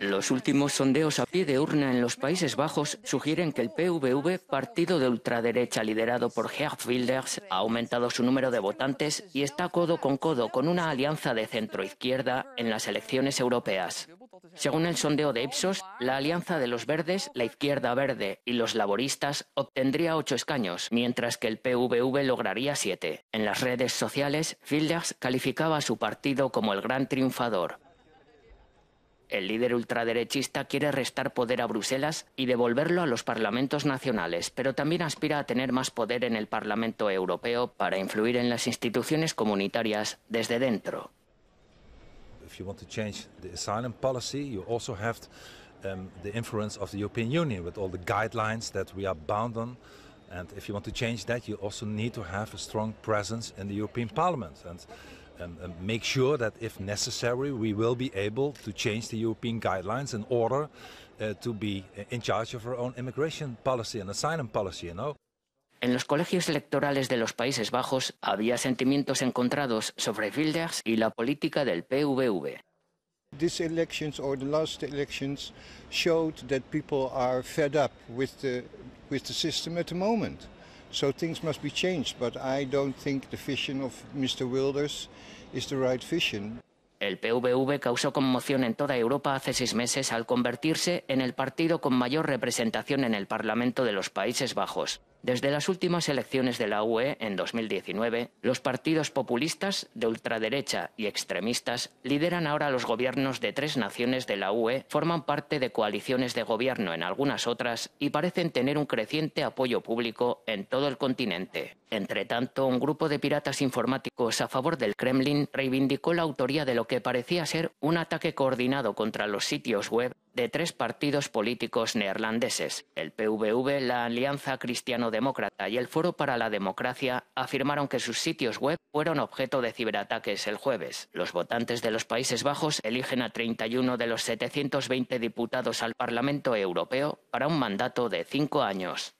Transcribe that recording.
Los últimos sondeos a pie de urna en los Países Bajos sugieren que el PVV, partido de ultraderecha liderado por Geert Wilders, ha aumentado su número de votantes y está codo con codo con una alianza de centroizquierda en las elecciones europeas. Según el sondeo de Ipsos, la alianza de los verdes, la izquierda verde y los laboristas obtendría ocho escaños, mientras que el PVV lograría siete. En las redes sociales, Filders calificaba a su partido como el gran triunfador. El líder ultraderechista quiere restar poder a Bruselas y devolverlo a los parlamentos nacionales, pero también aspira a tener más poder en el Parlamento Europeo para influir en las instituciones comunitarias desde dentro. if you want to change the asylum policy, you also have um, the influence of the European Union with all the guidelines that we are bound on. And if you want to change that, you also need to have a strong presence in the European Parliament and, and, um, and um, make sure that if necessary, we will be able to change the European guidelines in order uh, to be uh, in charge of our own immigration policy and asylum policy, you know. En los colegios electorales de los Países Bajos había sentimientos encontrados sobre Wilders y la política del PVV. These elections or the last elections showed that people are fed up with the with the system at the moment. So things must be changed, but I don't think the vision of Mr. Wilders is the right vision. El PVV causó conmoción en toda Europa hace seis meses al convertirse en el partido con mayor representación en el Parlamento de los Países Bajos. Desde las últimas elecciones de la UE en 2019, los partidos populistas de ultraderecha y extremistas lideran ahora los gobiernos de tres naciones de la UE, forman parte de coaliciones de gobierno en algunas otras y parecen tener un creciente apoyo público en todo el continente. Entre tanto, un grupo de piratas informáticos a favor del Kremlin reivindicó la autoría de lo que parecía ser un ataque coordinado contra los sitios web de tres partidos políticos neerlandeses. El PVV, la Alianza Cristiano-Demócrata y el Foro para la Democracia afirmaron que sus sitios web fueron objeto de ciberataques el jueves. Los votantes de los Países Bajos eligen a 31 de los 720 diputados al Parlamento Europeo para un mandato de cinco años.